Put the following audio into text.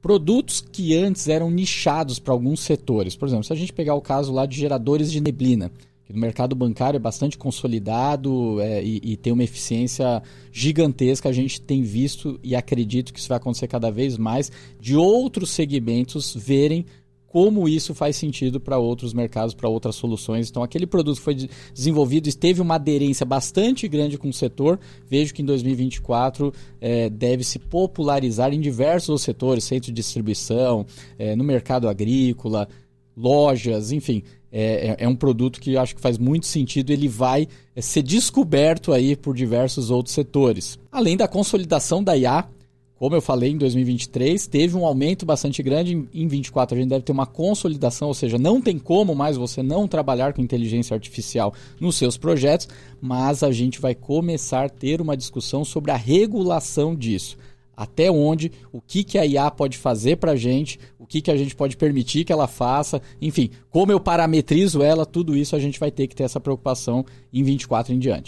Produtos que antes eram nichados para alguns setores. Por exemplo, se a gente pegar o caso lá de geradores de neblina, que no mercado bancário é bastante consolidado é, e, e, tem uma eficiência gigantesca. A gente tem visto e acredito que isso vai acontecer cada vez mais de outros segmentos verem como isso faz sentido para outros mercados, para outras soluções. Então, aquele produto foi desenvolvido e teve uma aderência bastante grande com o setor. Vejo que em 2024 é, deve se popularizar em diversos setores, centro de distribuição, é, no mercado agrícola, lojas, enfim. É, é, é um produto que acho que faz muito sentido, ele vai é, ser descoberto aí por diversos outros setores. Além da consolidação da IA como eu falei, em 2023, teve um aumento bastante grande. Em, 2024, 24 a gente deve ter uma consolidação, ou seja, não tem como mais você não trabalhar com inteligência artificial nos seus projetos, mas a gente vai começar a ter uma discussão sobre a regulação disso até onde, o que, que a IA pode fazer para a gente, o que, que a gente pode permitir que ela faça, enfim, como eu parametrizo ela, tudo isso a gente vai ter que ter essa preocupação em 24 em diante.